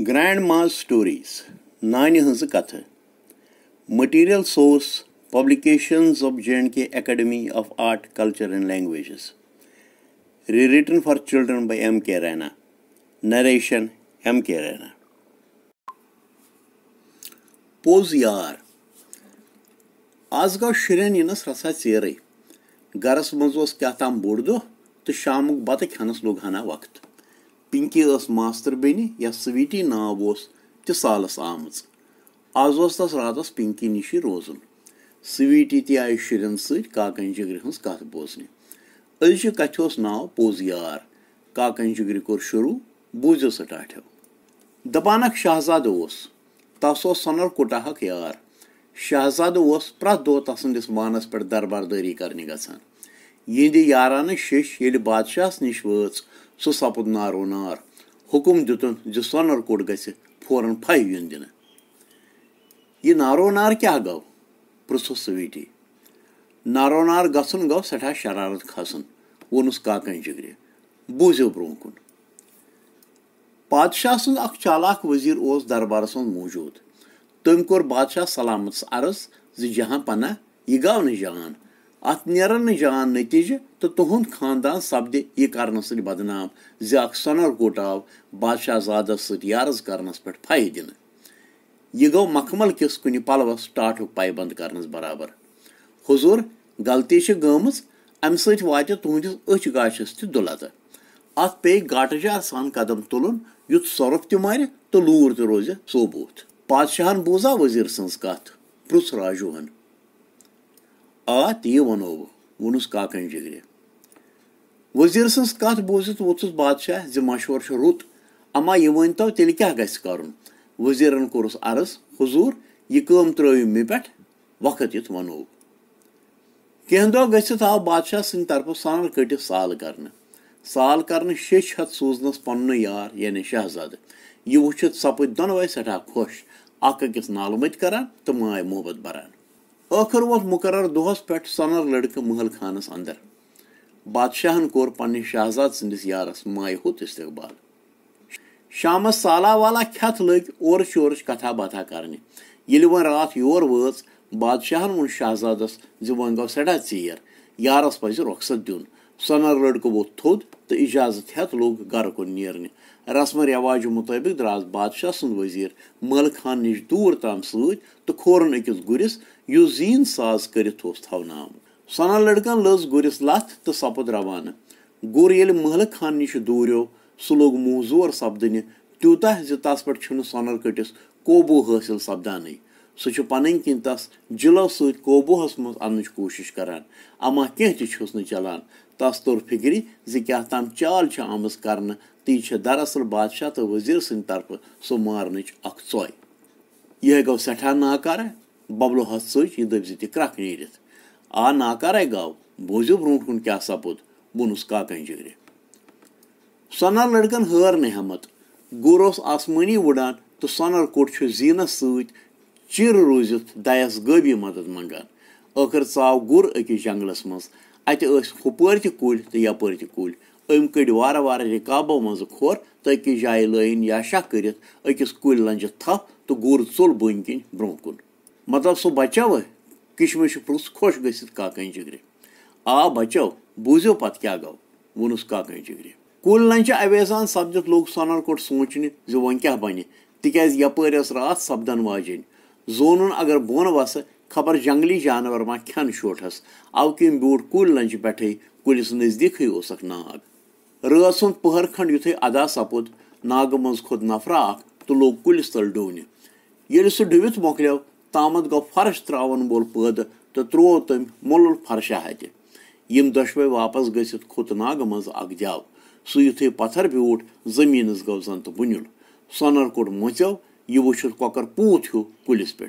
Grand मास stories नानि हज कथ material source publications of J and K academy of art culture and languages rewritten for children by M K Raina narration M K Raina pose यार आज गो शुन इन रसा ेर gross मज क्या बोड़ दह तो शामुक बत खानस वक्त पिंकी ऐस मास्तर बनि या स्वीटी नाव उस तालस आम आज तस रात पिंकी निश रोज स्वीटी ती आई शुन सकनजि गृह कथ बोजन अलच कथ नाव पोज यार काकनजिगरि कोर शुरू बूज स टाठव दपान शहजाद उस तस सनर कुटाह यार शहजाद उस प्रत दौ तसंदिस मानस पे दरबारदारी करनी गसान यिंदि यारान शिश ये बादशाहस नश वज सह सपद नारो नार हुकुम दुतन जो सोनर कोट गि फौरन फाय युन दिन यह नारो नार क्या गव पृछो सवीटी नारो नार गसन गव सठा शरारत खसन वोनुस काकन जिगर बूझो ब्रो कुन पादशाह सुंद अख चालाक वजीर ओस दरबारस मज मौजूद तम कोर बादशाह सलामत अर्ज जहां पना यह गव न जहान अत नेरन न जान नतीजह तो तुहद खानदान सपदि यह कर बदनाम ज अ सनरकोट आव बादशाहजादस सारज करनस पे फाय दिन यह गो मखमल किस कुन पलवस टाट पाबंद कर बराबर हजूर गलती गम अम सात तुहदिस अच गाशस तुलत अत पे गाटजार सान कदम तुलन युत सरफ त मार तो लूर त रोज सोबूत बादशाहन बूजा वजीर सज कत पृ राजूहन آ تی وَنو بہٕ ووٚنُس کاکَنۍ جِگرِ ؤزیٖر سٕنٛز کَتھ بوٗزِتھ ووٚتھُس بادشاہ زِ مَشوَرٕ چھُ رُت اَما یہِ ؤنۍتو تیٚلہِ کیٛاہ گژھِ کَرُن ؤزیٖرَن کوٚرُس عرض حضوٗر یہِ کٲم ترٛٲیِو مےٚ پٮ۪ٹھ وقت یُتھ وَنو کینٛہہ دۄہ گٔژھِتھ آو بادشاہ سٕنٛدِ طرفہٕ سرٛانہٕ کٔٹِس سال کرنہٕ سال کرنہٕ شیٚش ہٮ۪تھ سوٗزنَس پنٛنُے یار یعنی شہزادٕ یہِ وٕچھِتھ سَپٕدۍ دۄنوَے سٮ۪ٹھاہ خۄش اَکھ أکِس نالہٕ مٔتۍ کران تہٕ ماے محبت بران ٲخٕر ووت مُقرر دۄہس پٮ۪ٹھ سۄنر لڑکہٕ محل خانس انٛدر بادشاہن کوٚر پننہِ شہزاد سٕنٛدِس یارس مایہِ ہوٚت استقبال شامس سالا والا کھٮ۪تھ لٔگۍ اورٕ شورٕچ کتھا باتھا کرنہِ ییٚلہِ وۄنۍ راتھ یور وٲژ بادشاہن ووٚن شہزادس زِ وۄنۍ گوٚو سٮ۪ٹھاہ ژیر یارس پزِ رۄخصت دیُن سۄنر لڑکہٕ ووٚتھ تھوٚد تہٕ اِجازت ہٮ۪تھ لوٚگ گرٕ کُن نیرنہِ رسم رٮ۪واجہِ مُطٲبِق درٛاس بادشاہ سُنٛد ؤزیٖر مٲلہٕ خان نِش دوٗر تام سۭتۍ تہٕ کھورُن أکِس گُرِس یُس ساز کٔرِتھ اوس تھاونہٕ سۄنا لڑکن لٔز گُرِس لَتھ تہٕ سَپُد روانہٕ گُر ییٚلہِ محلہٕ خان نِش دوٗریو سُہ لوٚگ موٗ زور سَپدٕنہِ تیوٗتاہ زِ تَس پٮ۪ٹھ چھُنہٕ سۄنَر کٔٹِس قوبوٗ حٲصِل سَپدانٕے سُہ چھُ پَنٕنۍ کِنۍ تَس جِلو سۭتۍ قوبوٗہَس منٛز اَننٕچ کوٗشِش کران اَما کینٛہہ تہِ چھُس نہٕ چلان تَس توٚر فِکرِ زِ کیٛاہ تام چال چھِ آمٕژ کرنہٕ تہٕ یہِ چھےٚ دراصل بادشاہ تہٕ ؤزیٖر سٕنٛدِ طرفہٕ سُہ مارنٕچ اکھ ژۄے یِہے گوٚو سٮ۪ٹھاہ ناکارہ ببلو ہتھ سۭتۍ یہِ دٔپزِ تہِ کرٛکھ نیٖرِتھ آ ناکارے گاو بوٗزِو برونٛٹھ کُن کیٛاہ سَپُد بوٚنُس کاکَن جِگرِ سۄنَر لٔڑکَن ہٲر نہٕ ہٮ۪مَت گُر اوس آسمٲنی وٕڑان تہٕ سۄنَر کوٚٹ چھُ زیٖنَس سۭتۍ چِرٕ روٗزِتھ دَیَس غٲبی مَدَت منٛگان ٲخٕر ژاو گُر أکِس جنٛگلَس منٛز اَتہِ ٲسۍ ہُپٲرۍ تہِ کُلۍ تہٕ یَپٲرۍ تہِ کُلۍ أمۍ کٔڑۍ وارٕ وارٕ رِکابو منٛزٕ کھۄر تہٕ أکِس جایہِ لٲیِن یا شاہ کٔرِتھ أکِس کُلۍ لَنجہِ تھپھ تہٕ گُر ژوٚل بٔنۍ کِنۍ برونٛہہ کُن مطلب سُہ بَچیوٕ کِشمِش چھُ پِرٛژھ خۄش گٔژھِتھ کاکَنۍ جِگرِ آ بَچو بوٗزِو پَتہٕ کیٛاہ گوٚو ووٚنُس کاکَنۍ جِگرِ کُل لنٛجہِ اویزان سَپدِتھ لوٚگ سۄنَر کوٚٹ سونٛچنہِ زِ وۄنۍ کیٛاہ بَنہِ تِکیٛازِ یَپٲرۍ ٲس راتھ سَپدَن واجیٚنۍ زونُن اگر بۄن وَسہٕ خبر جنٛگلی جاناوار ما کھٮ۪ن شوٹھَس اَوٕ کِنۍ بیوٗٹھ کُلۍ لنٛجہِ پٮ۪ٹھٕے کُلِس نزدیٖکھٕے اوسُکھ ناگ رٲژ سُنٛد پٔہر کھنٛڈ یُتھُے اَدا سَپُد ناگہٕ منٛز کھوٚت نفرا اَکھ تہٕ لوٚگ کُلِس تَل ڈُونہِ ییٚلہِ سُہ ڈُوِتھ مۄکلیو तामत गो फर्श त्रावन वो पद तो त्रो तम मुल फर्शा हत यम दशवे वापस गसित खुत नाग मज अक जाव सह यु पत्थर ब्यूट जमीन गो जन तो बुनिल सोनर कोड मोचो यह वुत कौकर पूत हू कुलिस पे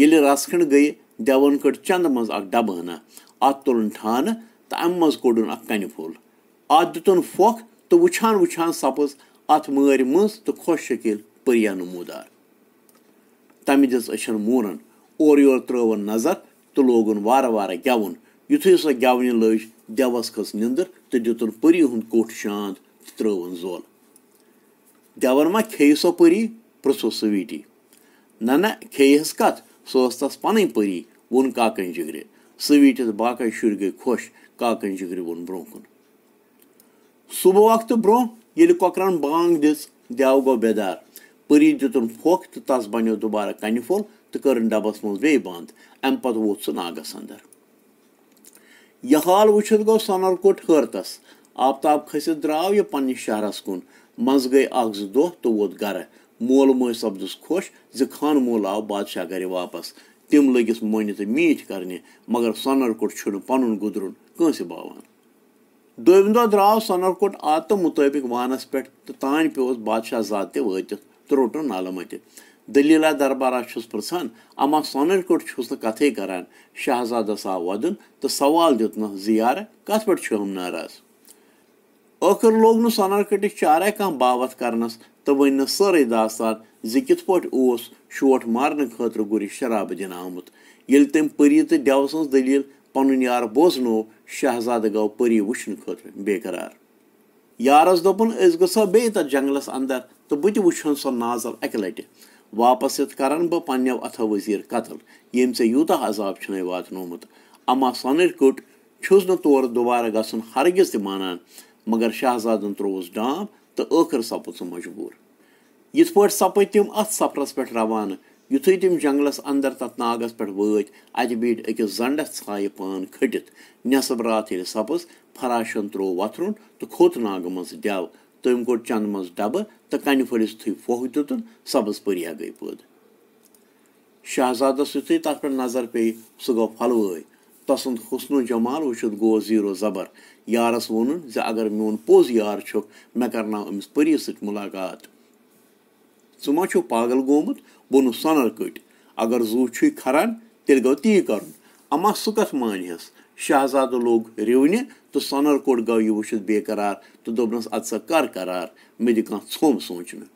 ये रसखंड गई देवन कड़ चंद मज अक डब हना अत तुलन ठान तो अम मज कोडन अ कन फूल अत दितुन फोख तो वुछान वुछान सपज अत मर मज तो खोश शकील परिया नमूदार तमि दिज अशन मूरन और योर त्रवन नजर तो लोगन वार वार गवन युथु सो गवनि लज देवस खस निंदर तो दितुन परी हुंद कोठ शांत त्रवन जोल देवन मा खेय सो परी पृछो सवीटी न न खेयस कत सो तस पन परी वोन काकन जिगरि सवीटिस बाकन शुर गई खोश काकन जिगरि वोन ब्रो कुन सुबह वक्त ब्रो ये ककरान बांग दिस देव गो बेदार परी दितुन फोक तो तस बनो दोबारा कन फोल तो कर्न डबस मज बे बंद अम पत वोत सह नागस अंदर यह हाल वुत गो सोनर कोट हरतस आफ्ताब खसित द्राव यह पन्ह शहरस कुन मज गई अख जो दह तो वोत गर मोल मोय सपदुस खोश ज खान मोल आव बादशाह गर वापस तम लगस मोन तो मीठ कर मगर सोनर कोट पुन गुदरुन कंस बावान दोम दह द्राव सोनर कोट आत मुताबिक वानस पे तो तान पोस बादशाह जात तह tróton államaki. Delila darbara çüz pırsan ama soner kurt çüz katı karan Şahzada Savadın da saval diyotna ziyare kat pır çöğüm naraz. Ökür lognu soner kurtik çare kan bavat karnas da vınna sarı dastan zikit pot oğuz şuot marnı khötr guri şarabı din amut. Yel tem pırı tı dev sınız delil panun yar bozno Şahzada gav pırı vuşun khötr bekarar. Yarız dopun ez gısa bey ta janglas andar तो बह वुन सो नाजल अक लटि वापस यत कर बह पनो अथो वजीर कतल ये से यूत अजाब छे वात अमा सोन कट छुस नोर दोबारा गसन हरगिज त मानान मगर शाहजादन त्रोस डाम तो ٲخر सपद मजबूर यथ पे सपद तम अत सफरस पे रवान युथु तम जंगलस अंदर तथ नागस पे वत अत बीट अकिस जंडस ाये पान खटित नसब रात ये सपज फराशन त्रो वथरुन तो खोत नागम मज तम कोड चंद मज डब तो कन फलिस थुई फोह दितुन सब्ज परिया गई पद शहजादस यु तथ पे नजर पे सह गो फलवय तसुद हुस्न जमाल वुचित गो जीरो जबर यारस वोन अगर मोन पोज यार छुक मे करना अमस परी मुलाकात ژٕ ما چھُکھ پاگل گوٚمُت सनर سۄنر کٔٹۍ اگر زُو چھُے کھران تیٚلہِ گوٚو تی کرُن اما سُہ کتھ مانہِ ہس شہزادٕ لوٚگ رِونہِ تہٕ سۄنَر کوٹ گوٚو یہِ وٕچھِتھ بے قرار تہٕ دوٚپنَس اَدٕ سا کر قرار مےٚ دِ کانٛہہ ژھوٚم سونٛچنہٕ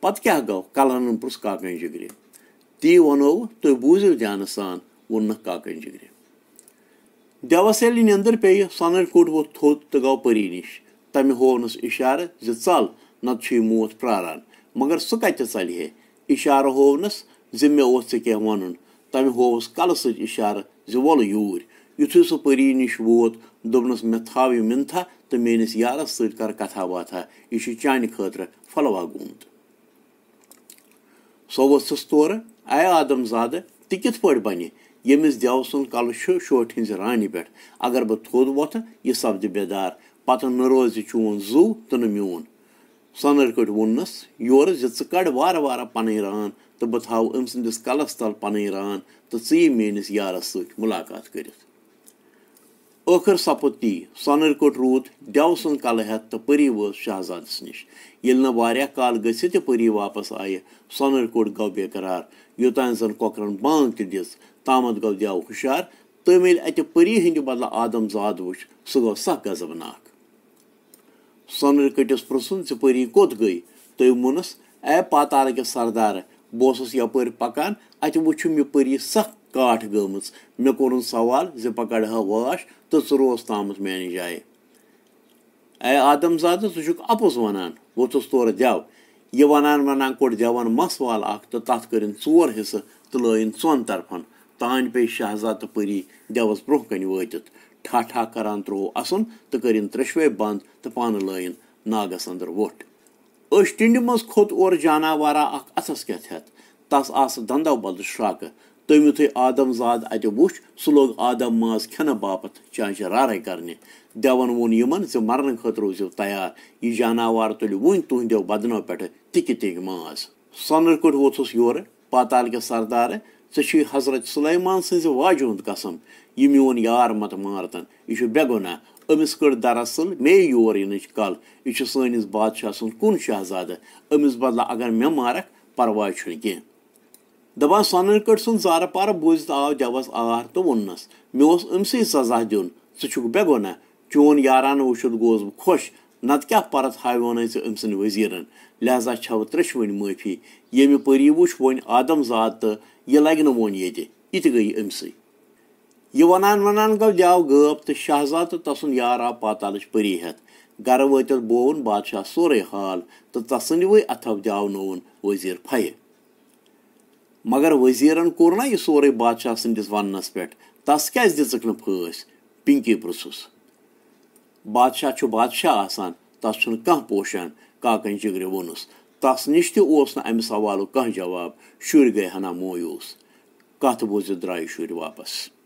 پَتہٕ کیٛاہ گوٚو کَلہَنن پرُژھ کاکَنۍ جِگرِ تی وَنووُ تُہۍ بوٗزِو دھیانہٕ سان ووٚننَکھ کاکَنۍ جِگرِ دیوَس ییٚلہِ نِندٕر پیٚیہِ سۄنَر کوٹ ووٚتھ تھوٚد تہٕ گوٚو پٔری نِش تَمہِ ہوونَس اِشارٕ زِ ژَل نَتہٕ چھُ یہِ موتھ پرٛاران مگر سُہ کَتہِ ژَلہِ ہے اِشارٕ ہوونَس زِ مےٚ اوس ژےٚ کینٛہہ وَنُن تَمہِ ہووُس کَلہٕ سۭتۍ اِشارٕ زِ وَلہٕ یوٗرۍ یُتھُے سُہ پٔری نِش ووت دوٚپنَس مےٚ تھاو یہِ مِنتھا تہٕ میٲنِس یارَس سۭتۍ کَر کَتھا واتھا یہِ چھُ چانہِ خٲطرٕ پھلوا گوٚمُت سۄ ؤژھٕس تورٕ آے آدم زادٕ تہِ کِتھ پٲٹھۍ بَنہِ ییٚمِس دیو سُنٛد کَلہٕ چھُ شوٹہِ ہِنٛزِ رانہِ پٮ۪ٹھ اگر بہٕ تھوٚد وۄتھٕ یہِ سَپدِ بیدار پَتہٕ نہٕ روزِ چون زُو تہٕ نہٕ میون سۄنر کٔٹۍ ووٚننَس یورٕ زِ ژٕ کَڑ وارٕ وارٕ پَنٕنۍ ران تہٕ بہٕ تھاوٕ أمۍ سٕنٛدِس کَلَس تَل پَنٕنۍ ران تہٕ ژٕ یہِ میٲنِس یارَس سۭتۍ مُلاقات کٔرِتھ ٲخٕر سَپُد تی سۄنرکوٹ روٗد ڈٮ۪و سُنٛد کَلہٕ ہٮ۪تھ تہٕ پٔری وٲژ شہزادَس نِش ییٚلہِ نہٕ واریاہ کال گٔژھِتھ تہِ پٔری واپَس آیہِ سۄنرکوٹ گوٚو بےقرار یوٚتانۍ زَن کۄکرَن بانٛگ تہِ دِژ تامَتھ گوٚو ڈٮ۪و ہُشار تٔمۍ ییٚلہِ اَتہِ پٔری ہٕنٛدِ بدلہٕ آدم زاد وٕچھ سُہ گوٚو سخ غضبناک سۄنرکٔٹِس پرٛژھُن زِ پٔری کوٚت گٔے تٔمۍ ووٚنُس اے پاتال کِس سردارٕ بہٕ اوسُس یَپٲرۍ پَکان اَتہِ وٕچھُم یہِ پٔری سخ काठ गमज मे कोरुन सवाल जे पकड़ हा वाश तो सु रोस ताम मानि जाए ए आदम जाद सुक तो अपस वनान वोचस तोर दव यह वनान वनान कोड दवान मस वाल अख तो तथ कर ओर हिस्सह तो लाइन सोन तरफन तान पे शहजाद तो परी दवस ब्रोह कन वत ठा ठा करान त्रो असन तो कर त्रेशवे बंद तो पान लाइन नागस अंदर वोट अश टिंड मज खोत और जानवारा अख अथस कथ हेत तस आस दंदो बद श्राकह دوٚیمہِ تھٲے آدم زاد اَتہِ وُچھ سُہ لوٚگ آدم ماز کھٮ۪نہٕ باپتھ چانچہِ رارَے کَرنہِ دیوَن ووٚن یِمَن زِ مَرنہٕ خٲطرٕ روٗزِو تیار یہِ جاناوار تُلہِ وٕنۍ تُہٕنٛدیو بدنو پٮ۪ٹھٕ تِکہِ تِکہِ ماز سۄنہٕ کٔٹۍ ووٚتھُس یورٕ پاتال کِس سردارٕ ژٕ چھُے حضرت سُلیمان سٕنٛزِ واجہِ ہُنٛد قسم یہِ میون یار مَتہٕ مارتَن یہِ چھُ بےٚ گۄناہ أمِس کٔر دراصل مے یور یِنٕچ کَل یہِ چھُ سٲنِس بادشاہ سُنٛد کُن شہزادٕ أمِس بدلہٕ اگر مےٚ مارکھ پرواے چھُنہٕ کینٛہہ दपान सोनन कट सुंद जार पार बूजित आव जबस आहर तो वोनस मे अमस सजा दिन झुक बे गुना चोन यारान वुशुद गोस बह खोश नत क्या परत हावन अमस वजीरन लिहाजा छव त्रेशवन माफी यम परी वुश वन आदम जात तो यह लग न वन ये यह गई अमस यह वनान वनान गव जाव गब तो शाहजा तो तसुन यार आव पाताल परी हेत गर वत बोन बादशाह सोरे हाल तो तसंद वही अथव जाव नोन वजीर फये मगर वजीरन कोर ना यह सोरे बादशाह सदिस वनस पे तस क्या दिख नस पिंकी पृछुस बादशाह बादशाह आसान तस कह पोशान काकन जिगर वोनस तस नश तम सवाल कह जवाब शुर गए हना मोयूस कत तो बूजित द्राय शुर वापस